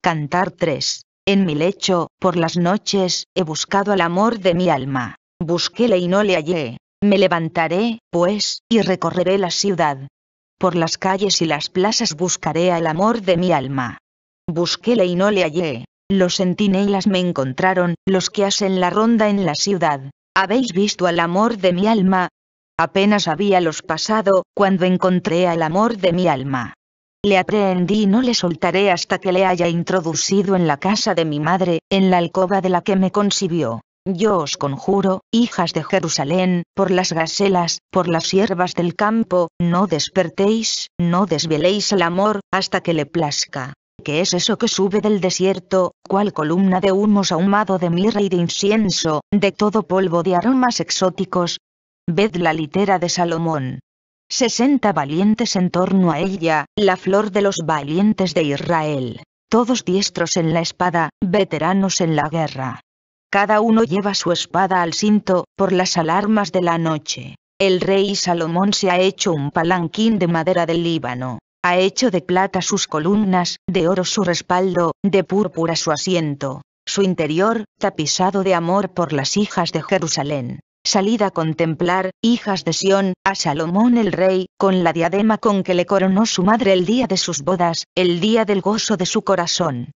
Cantar 3. En mi lecho, por las noches, he buscado al amor de mi alma. Busquéle y no le hallé. Me levantaré, pues, y recorreré la ciudad. Por las calles y las plazas buscaré al amor de mi alma. Busquéle y no le hallé. Los centinelas me encontraron, los que hacen la ronda en la ciudad. ¿Habéis visto al amor de mi alma? Apenas había los pasado, cuando encontré al amor de mi alma. Le aprehendí y no le soltaré hasta que le haya introducido en la casa de mi madre, en la alcoba de la que me concibió. Yo os conjuro, hijas de Jerusalén, por las gacelas, por las siervas del campo, no despertéis, no desveléis el amor, hasta que le plazca. ¿Qué es eso que sube del desierto, cual columna de humos ahumado de mirra y de incienso, de todo polvo de aromas exóticos? Ved la litera de Salomón sesenta valientes en torno a ella, la flor de los valientes de Israel, todos diestros en la espada, veteranos en la guerra. Cada uno lleva su espada al cinto, por las alarmas de la noche. El rey Salomón se ha hecho un palanquín de madera del Líbano, ha hecho de plata sus columnas, de oro su respaldo, de púrpura su asiento, su interior, tapizado de amor por las hijas de Jerusalén salida a contemplar, hijas de Sión, a Salomón el rey, con la diadema con que le coronó su madre el día de sus bodas, el día del gozo de su corazón.